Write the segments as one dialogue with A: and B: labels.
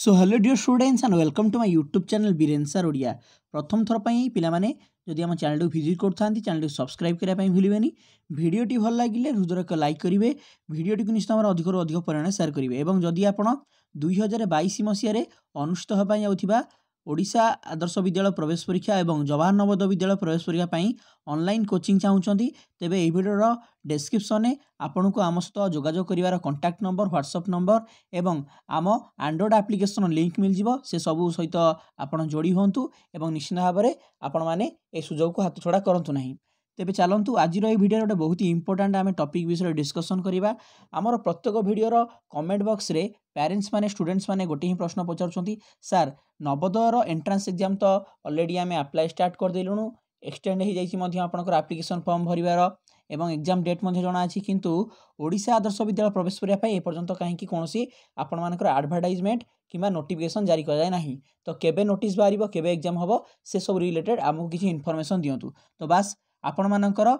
A: so hello dear students and welcome to my YouTube channel Biren sir Odia प्रथम थर पर पाने जदि आम चैनल भिजिट कर चैनल सब्सक्राइब करने भूलें भिडियोटी भल लगे हृदय एक लाइक करेंगे भिडियोटी को निश्चित भाव अधिक अधिक परिमाण सेयार करेंगे और जदि आप दुई हजार बैश मसीह अनुषित होगा ଓଡ଼ିଶା ଆଦର୍ଶ ବିଦ୍ୟାଳୟ ପ୍ରବେଶ ପରୀକ୍ଷା ଏବଂ ଜବାହର ନବୋଦୟ ବିଦ୍ୟାଳୟ ପ୍ରବେଶ ପରୀକ୍ଷା ପାଇଁ ଅନଲାଇନ୍ କୋଚିଂ ଚାହୁଁଛନ୍ତି ତେବେ ଏହି ଭିଡ଼ିଓର ଡେସ୍କ୍ରିପ୍ସନ୍ରେ ଆପଣଙ୍କୁ ଆମ ସହିତ ଯୋଗାଯୋଗ କରିବାର କଣ୍ଟାକ୍ଟ ନମ୍ବର ହ୍ୱାଟ୍ସଅପ୍ ନମ୍ବର ଏବଂ ଆମ ଆଣ୍ଡ୍ରଏଡ଼୍ ଆପ୍ଲିକେସନ୍ ଲିଙ୍କ୍ ମିଳିଯିବ ସେ ସବୁ ସହିତ ଆପଣ ଯୋଡ଼ି ହୁଅନ୍ତୁ ଏବଂ ନିଶ୍ଚିନ୍ତ ଭାବରେ ଆପଣମାନେ ଏ ସୁଯୋଗକୁ ହାତଛଡ଼ା କରନ୍ତୁ ନାହିଁ ତେବେ ଚାଲନ୍ତୁ ଆଜିର ଏହି ଭିଡ଼ିଓରେ ଗୋଟେ ବହୁତ ଇମ୍ପୋର୍ଟାଣ୍ଟ ଆମେ ଟପିକ୍ ବିଷୟରେ ଡିସ୍କସନ୍ କରିବା ଆମର ପ୍ରତ୍ୟେକ ଭିଡ଼ିଓର କମେଣ୍ଟ ବକ୍ସରେ ପ୍ୟାରେଣ୍ଟସ୍ ମାନେ ଷ୍ଟୁଡେଣ୍ଟସ୍ ମାନେ ଗୋଟେ ହିଁ ପ୍ରଶ୍ନ ପଚାରୁଛନ୍ତି ସାର୍ ନବୋଦୟର ଏଣ୍ଟ୍ରାନ୍ସ ଏକ୍ଜାମ୍ ତ ଅଲରେଡ଼ି ଆମେ ଆପ୍ଲାଏ ଷ୍ଟାର୍ଟ କରିଦେଲୁଣୁ ଏକ୍ସଟେଣ୍ଡ ହୋଇଯାଇଛି ମଧ୍ୟ ଆପଣଙ୍କର ଆପ୍ଲିକେସନ୍ ଫର୍ମ ଭରିବାର ଏବଂ ଏକ୍ଜାମ୍ ଡେଟ୍ ମଧ୍ୟ ଜଣାଅଛି କିନ୍ତୁ ଓଡ଼ିଶା ଆଦର୍ଶ ବିଦ୍ୟାଳୟ ପ୍ରବେଶ କରିବା ପାଇଁ ଏପର୍ଯ୍ୟନ୍ତ କାହିଁକି କୌଣସି ଆପଣମାନଙ୍କର ଆଡ଼ଭର୍ଟାଇଜମେଣ୍ଟ କିମ୍ବା ନୋଟିଫିକେସନ୍ ଜାରି କରାଯାଏ ନାହିଁ ତ କେବେ ନୋଟିସ୍ ବାହାରିବ କେବେ ଏକ୍ଜାମ୍ ହେବ ସେସବୁ ରିଲେଟେଡ଼୍ ଆମକୁ କିଛି ଇନଫର୍ମେସନ୍ ଦିଅନ୍ତୁ ତ ବାସ୍ ଆପଣମାନଙ୍କର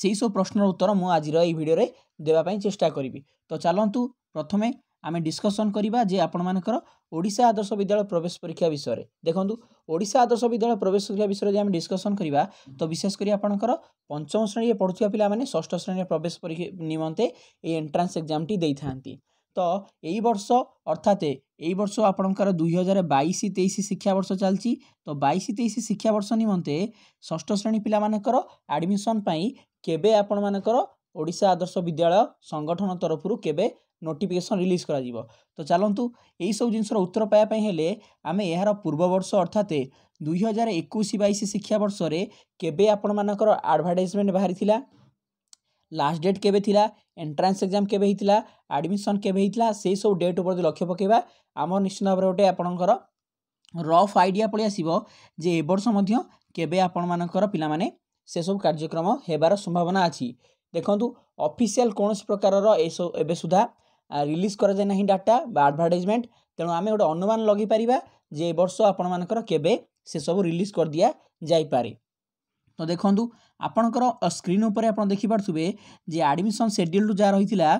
A: ସେହିସବୁ ପ୍ରଶ୍ନର ଉତ୍ତର ମୁଁ ଆଜିର ଏହି ଭିଡ଼ିଓରେ ଦେବା ପାଇଁ ଚେଷ୍ଟା କରିବି ତ ଚାଲନ୍ତୁ ପ୍ରଥମେ ଆମେ ଡିସ୍କସନ୍ କରିବା ଯେ ଆପଣମାନଙ୍କର ଓଡ଼ିଶା ଆଦର୍ଶ ବିଦ୍ୟାଳୟ ପ୍ରବେଶ ପରୀକ୍ଷା ବିଷୟରେ ଦେଖନ୍ତୁ ଓଡ଼ିଶା ଆଦର୍ଶ ବିଦ୍ୟାଳୟ ପ୍ରବେଶ ପରୀକ୍ଷା ବିଷୟରେ ଯଦି ଆମେ ଡିସ୍କସନ୍ କରିବା ତ ବିଶେଷ କରି ଆପଣଙ୍କର ପଞ୍ଚମ ଶ୍ରେଣୀରେ ପଢ଼ୁଥିବା ପିଲାମାନେ ଷଷ୍ଠ ଶ୍ରେଣୀରେ ପ୍ରବେଶ ପରୀକ୍ଷା ନିମନ୍ତେ ଏହି ଏଣ୍ଟ୍ରାନ୍ସ ଏକ୍ଜାମ୍ଟି ଦେଇଥାନ୍ତି ତ ଏଇ ବର୍ଷ ଅର୍ଥାତ୍ ଏଇ ବର୍ଷ ଆପଣଙ୍କର ଦୁଇ ହଜାର ବାଇଶ ତେଇଶ ଶିକ୍ଷାବର୍ଷ ଚାଲିଛି ତ ବାଇଶ ତେଇଶ ଶିକ୍ଷାବର୍ଷ ନିମନ୍ତେ ଷଷ୍ଠ ଶ୍ରେଣୀ ପିଲାମାନଙ୍କର ଆଡ଼ମିସନ୍ ପାଇଁ କେବେ ଆପଣମାନଙ୍କର ଓଡ଼ିଶା ଆଦର୍ଶ ବିଦ୍ୟାଳୟ ସଂଗଠନ ତରଫରୁ କେବେ ନୋଟିଫିକେସନ୍ ରିଲିଜ୍ କରାଯିବ ତ ଚାଲନ୍ତୁ ଏହିସବୁ ଜିନିଷର ଉତ୍ତର ପାଇବା ପାଇଁ ହେଲେ ଆମେ ଏହାର ପୂର୍ବବର୍ଷ ଅର୍ଥାତ୍ ଦୁଇ ହଜାର ଏକୋଇଶ ବାଇଶ ଶିକ୍ଷାବର୍ଷରେ କେବେ ଆପଣମାନଙ୍କର ଆଡ଼ଭାର୍ଟାଇଜମେଣ୍ଟ ବାହାରିଥିଲା ଲାଷ୍ଟ ଡେଟ୍ କେବେ ଥିଲା ଏଣ୍ଟ୍ରାନ୍ସ ଏକ୍ଜାମ୍ କେବେ ହେଇଥିଲା ଆଡ଼ମିସନ୍ କେବେ ହେଇଥିଲା ସେହିସବୁ ଡେଟ୍ ଉପରେ ଯଦି ଲକ୍ଷ୍ୟ ପକାଇବା ଆମର ନିଶ୍ଚିତ ଭାବରେ ଗୋଟେ ଆପଣଙ୍କର ରଫ୍ ଆଇଡ଼ିଆ ପଳେଇ ଆସିବ ଯେ ଏ ବର୍ଷ ମଧ୍ୟ କେବେ ଆପଣମାନଙ୍କର ପିଲାମାନେ ସେସବୁ କାର୍ଯ୍ୟକ୍ରମ ହେବାର ସମ୍ଭାବନା ଅଛି ଦେଖନ୍ତୁ ଅଫିସିଆଲ୍ କୌଣସି ପ୍ରକାରର ଏସବୁ ଏବେ ସୁଦ୍ଧା ରିଲିଜ୍ କରାଯାଏ ନାହିଁ ଡାଟା ବା ଆଡ଼ଭର୍ଟାଇଜମେଣ୍ଟ ତେଣୁ ଆମେ ଗୋଟେ ଅନୁମାନ ଲଗାଇପାରିବା ଯେ ଏ ବର୍ଷ ଆପଣମାନଙ୍କର କେବେ ସେସବୁ ରିଲିଜ୍ କରିଦିଆଯାଇପାରେ ତ ଦେଖନ୍ତୁ ଆପଣଙ୍କର ସ୍କ୍ରିନ୍ ଉପରେ ଆପଣ ଦେଖିପାରୁଥିବେ ଯେ ଆଡ଼ମିସନ୍ ସେଡ୍ୟୁଲ୍ରୁ ଯାହା ରହିଥିଲା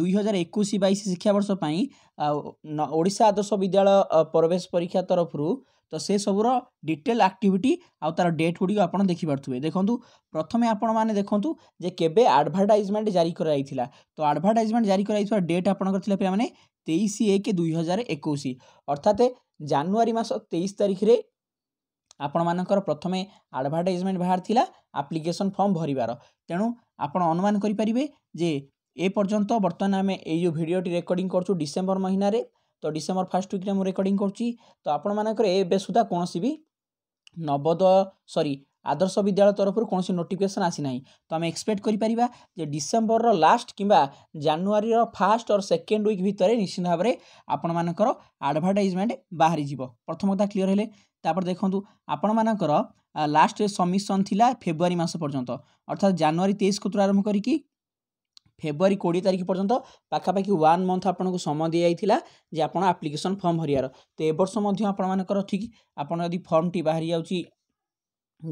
A: ଦୁଇହଜାର ଏକୋଇଶ ବାଇଶ ଶିକ୍ଷାବର୍ଷ ପାଇଁ ଆଉ ଓଡ଼ିଶା ଆଦର୍ଶ ବିଦ୍ୟାଳୟ ପ୍ରବେଶ ପରୀକ୍ଷା ତରଫରୁ ତ ସେସବୁର ଡିଟେଲ୍ ଆକ୍ଟିଭିଟି ଆଉ ତା'ର ଡେଟ୍ ଗୁଡ଼ିକ ଆପଣ ଦେଖିପାରୁଥିବେ ଦେଖନ୍ତୁ ପ୍ରଥମେ ଆପଣମାନେ ଦେଖନ୍ତୁ ଯେ କେବେ ଆଡ଼ଭର୍ଟାଇଜମେଣ୍ଟ ଜାରି କରାଯାଇଥିଲା ତ ଆଡ଼ଭର୍ଟାଇଜମେଣ୍ଟ ଜାରି କରାଯାଇଥିବା ଡେଟ୍ ଆପଣଙ୍କର ଥିଲା ପିଲାମାନେ ତେଇଶ ଏକ ଦୁଇହଜାର ଏକୋଇଶ ଅର୍ଥାତ ଜାନୁଆରୀ ମାସ ତେଇଶ ତାରିଖରେ ଆପଣମାନଙ୍କର ପ୍ରଥମେ ଆଡ଼ଭାର୍ଟାଇଜମେଣ୍ଟ ବାହାରିଥିଲା ଆପ୍ଲିକେସନ୍ ଫର୍ମ ଭରିବାର ତେଣୁ ଆପଣ ଅନୁମାନ କରିପାରିବେ ଯେ ଏ ପର୍ଯ୍ୟନ୍ତ ବର୍ତ୍ତମାନ ଆମେ ଏଇ ଯେଉଁ ଭିଡ଼ିଓଟି ରେକର୍ଡ଼ିଂ କରୁଛୁ ଡିସେମ୍ବର ମହିନାରେ ତ ଡିସେମ୍ବର ଫାର୍ଷ୍ଟ ୱିକ୍ରେ ମୁଁ ରେକର୍ଡ଼ିଂ କରୁଛି ତ ଆପଣମାନଙ୍କର ଏବେ ସୁଦ୍ଧା କୌଣସି ବି ନବୋଦୟ ସରି ଆଦର୍ଶ ବିଦ୍ୟାଳୟ ତରଫରୁ କୌଣସି ନୋଟିଫିକେସନ୍ ଆସିନାହିଁ ତ ଆମେ ଏକ୍ସପେକ୍ଟ କରିପାରିବା ଯେ ଡିସେମ୍ବରର ଲାଷ୍ଟ କିମ୍ବା ଜାନୁଆରୀର ଫାର୍ଷ୍ଟ ଅର୍ ସେକେଣ୍ଡ ୱିକ୍ ଭିତରେ ନିଶ୍ଚିନ୍ତ ଭାବରେ ଆପଣମାନଙ୍କର ଆଡ଼ଭର୍ଟାଇଜମେଣ୍ଟ ବାହାରିଯିବ ପ୍ରଥମ କଥା କ୍ଲିଅର୍ ହେଲେ ତାପରେ ଦେଖନ୍ତୁ ଆପଣମାନଙ୍କର ଲାଷ୍ଟ ସବମିସନ୍ ଥିଲା ଫେବୃଆରୀ ମାସ ପର୍ଯ୍ୟନ୍ତ ଅର୍ଥାৎ ଜାନୁଆରୀ ତେଇଶ କତୁରୁ ଆରମ୍ଭ କରିକି ଫେବୃଆରୀ କୋଡ଼ିଏ ତାରିଖ ପର୍ଯ୍ୟନ୍ତ ପାଖାପାଖି ୱାନ୍ ମନ୍ଥ ଆପଣଙ୍କୁ ସମୟ ଦିଆଯାଇଥିଲା ଯେ ଆପଣ ଆପ୍ଲିକେସନ୍ ଫର୍ମ ଭରିବାର ତ ଏବର୍ଷ ମଧ୍ୟ ଆପଣମାନଙ୍କର ଠିକ୍ ଆପଣ ଯଦି ଫର୍ମଟି ବାହାରି ଯାଉଛି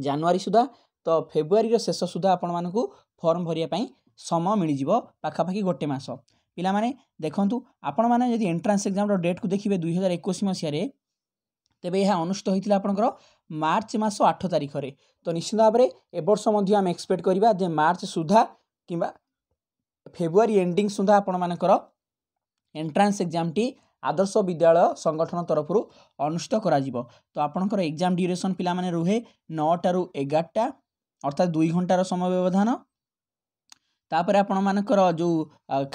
A: ଜାନୁଆରୀ ସୁଦ୍ଧା ତ ଫେବୃଆରୀର ଶେଷ ସୁଦ୍ଧା ଆପଣମାନଙ୍କୁ ଫର୍ମ ଭରିବା ପାଇଁ ସମୟ ମିଳିଯିବ ପାଖାପାଖି ଗୋଟେ ମାସ ପିଲାମାନେ ଦେଖନ୍ତୁ ଆପଣମାନେ ଯଦି ଏଣ୍ଟ୍ରାନ୍ସ ଏକ୍ଜାମ୍ର ଡେଟ୍କୁ ଦେଖିବେ ଦୁଇହଜାର ଏକୋଇଶ ମସିହାରେ ତେବେ ଏହା ଅନୁଷ୍ଠିତ ହୋଇଥିଲା ଆପଣଙ୍କର ମାର୍ଚ୍ଚ ମାସ ଆଠ ତାରିଖରେ ତ ନିଶ୍ଚିତ ଭାବରେ ଏ ବର୍ଷ ମଧ୍ୟ ଆମେ ଏକ୍ସପେକ୍ଟ କରିବା ଯେ ମାର୍ଚ୍ଚ ସୁଦ୍ଧା କିମ୍ବା ଫେବୃଆରୀ ଏଣ୍ଡିଂ ସୁଦ୍ଧା ଆପଣମାନଙ୍କର ଏଣ୍ଟ୍ରାନ୍ସ ଏକ୍ଜାମ୍ଟି ଆଦର୍ଶ ବିଦ୍ୟାଳୟ ସଂଗଠନ ତରଫରୁ ଅନୁଷ୍ଠିତ କରାଯିବ ତ ଆପଣଙ୍କର ଏକ୍ଜାମ୍ ଡ୍ୟୁରେସନ୍ ପିଲାମାନେ ରୁହେ ନଅଟାରୁ ଏଗାରଟା ଅର୍ଥାତ୍ ଦୁଇ ଘଣ୍ଟାର ସମୟ ବ୍ୟବଧାନ ତାପରେ ଆପଣମାନଙ୍କର ଯେଉଁ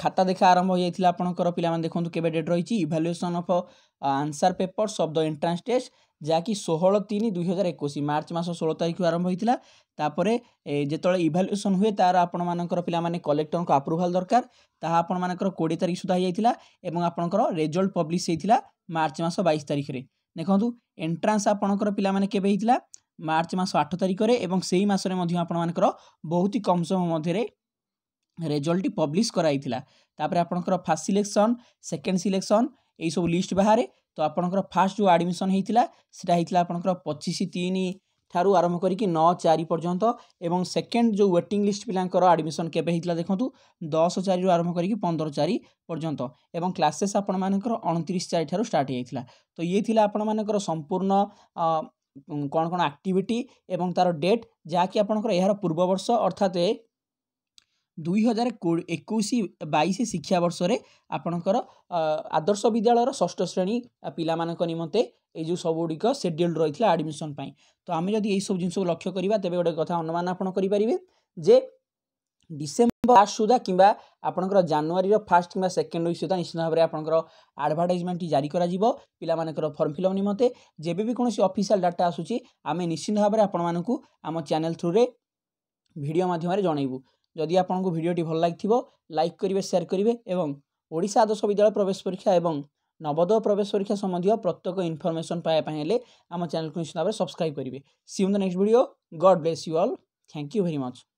A: ଖାତା ଦେଖା ଆରମ୍ଭ ହୋଇଯାଇଥିଲା ଆପଣଙ୍କର ପିଲାମାନେ ଦେଖନ୍ତୁ କେବେ ଡେଟ୍ ରହିଛି evaluation of answer papers of the entrance test ଯାହାକି ଷୋହଳ ତିନି ଦୁଇହଜାର ଏକୋଇଶ ମାର୍ଚ୍ଚ ମାସ ଷୋହଳ ତାରିଖରୁ ଆରମ୍ଭ ହୋଇଥିଲା ତାପରେ ଯେତେବେଳେ ଇଭାଲୁଏସନ୍ ହୁଏ ତା'ର ଆପଣମାନଙ୍କର ପିଲାମାନେ କଲେକ୍ଟରଙ୍କ ଆପ୍ରୁଭାଲ୍ ଦରକାର ତାହା ଆପଣମାନଙ୍କର କୋଡ଼ିଏ ତାରିଖ ସୁଦ୍ଧା ହୋଇଯାଇଥିଲା ଏବଂ ଆପଣଙ୍କର ରେଜଲ୍ଟ ପବ୍ଲିଶ ହୋଇଥିଲା ମାର୍ଚ୍ଚ ମାସ ବାଇଶ ତାରିଖରେ ଦେଖନ୍ତୁ ଏଣ୍ଟ୍ରାନ୍ସ ଆପଣଙ୍କର ପିଲାମାନେ କେବେ ହୋଇଥିଲା ମାର୍ଚ୍ଚ ମାସ ଆଠ ତାରିଖରେ ଏବଂ ସେହି ମାସରେ ମଧ୍ୟ ଆପଣମାନଙ୍କର ବହୁତ ହି କମ୍ ସମୟ ମଧ୍ୟରେ ରେଜଲ୍ଟଟି ପବ୍ଲିଶ କରାଯାଇଥିଲା ତାପରେ ଆପଣଙ୍କର ଫାର୍ଷ୍ଟ ସିଲେକ୍ସନ୍ ସେକେଣ୍ଡ ସିଲେକ୍ସନ୍ ଏହିସବୁ ଲିଷ୍ଟ ବାହାରେ ତ ଆପଣଙ୍କର ଫାର୍ଷ୍ଟ ଯେଉଁ ଆଡ଼ମିସନ୍ ହେଇଥିଲା ସେଇଟା ହେଇଥିଲା ଆପଣଙ୍କର ପଚିଶ ତିନି ଠାରୁ ଆରମ୍ଭ କରିକି ନଅ ଚାରି ପର୍ଯ୍ୟନ୍ତ ଏବଂ ସେକେଣ୍ଡ ଯେଉଁ ୱେଟିଂ ଲିଷ୍ଟ ପିଲାଙ୍କର ଆଡ଼ମିସନ୍ କେବେ ହେଇଥିଲା ଦେଖନ୍ତୁ ଦଶ ଚାରିରୁ ଆରମ୍ଭ କରିକି ପନ୍ଦର ଚାରି ପର୍ଯ୍ୟନ୍ତ ଏବଂ କ୍ଲାସେସ୍ ଆପଣମାନଙ୍କର ଅଣତିରିଶ ଚାରି ଠାରୁ ଷ୍ଟାର୍ଟ ହେଇଯାଇଥିଲା ତ ଇଏ ଥିଲା ଆପଣମାନଙ୍କର ସମ୍ପୂର୍ଣ୍ଣ କ'ଣ କ'ଣ ଆକ୍ଟିଭିଟି ଏବଂ ତା'ର ଡେଟ୍ ଯାହାକି ଆପଣଙ୍କର ଏହାର ପୂର୍ବ ପୂର୍ବବର୍ଷ ଅର୍ଥାତ୍ ଦୁଇହଜାର ଏକୋଇଶ ବାଇଶ ଶିକ୍ଷାବର୍ଷରେ ଆପଣଙ୍କର ଆଦର୍ଶ ବିଦ୍ୟାଳୟର ଷଷ୍ଠ ଶ୍ରେଣୀ ପିଲାମାନଙ୍କ ନିମନ୍ତେ ଏଇ ଯେଉଁ ସବୁଗୁଡ଼ିକ ସେଡ୍ୟୁଲ୍ ରହିଥିଲା ଆଡ଼ମିସନ୍ ପାଇଁ ତ ଆମେ ଯଦି ଏହିସବୁ ଜିନିଷକୁ ଲକ୍ଷ୍ୟ କରିବା ତେବେ ଗୋଟେ କଥା ଅନୁମାନ ଆପଣ କରିପାରିବେ ଯେ ଡିସେମ୍ବର ଲାଷ୍ଟ ସୁଦ୍ଧା କିମ୍ବା ଆପଣଙ୍କର ଜାନୁଆରୀର ଫାର୍ଷ୍ଟ କିମ୍ବା ସେକେଣ୍ଡ ୱିକ୍ ସୁଦ୍ଧା ନିଶ୍ଚିତ ଭାବରେ ଆପଣଙ୍କର ଆଡ଼ଭାର୍ଟାଇଜମେଣ୍ଟଟି ଜାରି କରାଯିବ ପିଲାମାନଙ୍କର ଫର୍ମ ଫିଲ୍ଅପ୍ ନିମନ୍ତେ ଯେବେ ବି କୌଣସି ଅଫିସିଆଲ୍ ଡାଟା ଆସୁଛି ଆମେ ନିଶ୍ଚିନ୍ତ ଭାବରେ ଆପଣମାନଙ୍କୁ ଆମ ଚ୍ୟାନେଲ୍ ଥ୍ରୁରେ ଭିଡ଼ିଓ ମାଧ୍ୟମରେ ଜଣାଇବୁ ଯଦି ଆପଣଙ୍କୁ ଭିଡ଼ିଓଟି ଭଲ ଲାଗିଥିବ ଲାଇକ୍ କରିବେ ସେୟାର କରିବେ ଏବଂ ଓଡ଼ିଶା ଆଦର୍ଶ ବିଦ୍ୟାଳୟ ପ୍ରବେଶ ପରୀକ୍ଷା ଏବଂ ନବୋଦୟ ପ୍ରବେଶ ପରୀକ୍ଷା ସମ୍ବନ୍ଧୀୟ ପ୍ରତ୍ୟେକ ଇନଫର୍ମେସନ୍ ପାଇବା ପାଇଁ ହେଲେ ଆମ ଚ୍ୟାନେଲକୁ ନିଶ୍ଚିତ ଭାବରେ ସବସ୍କ୍ରାଇବ୍ କରିବେ see you the next video God bless you all thank you very much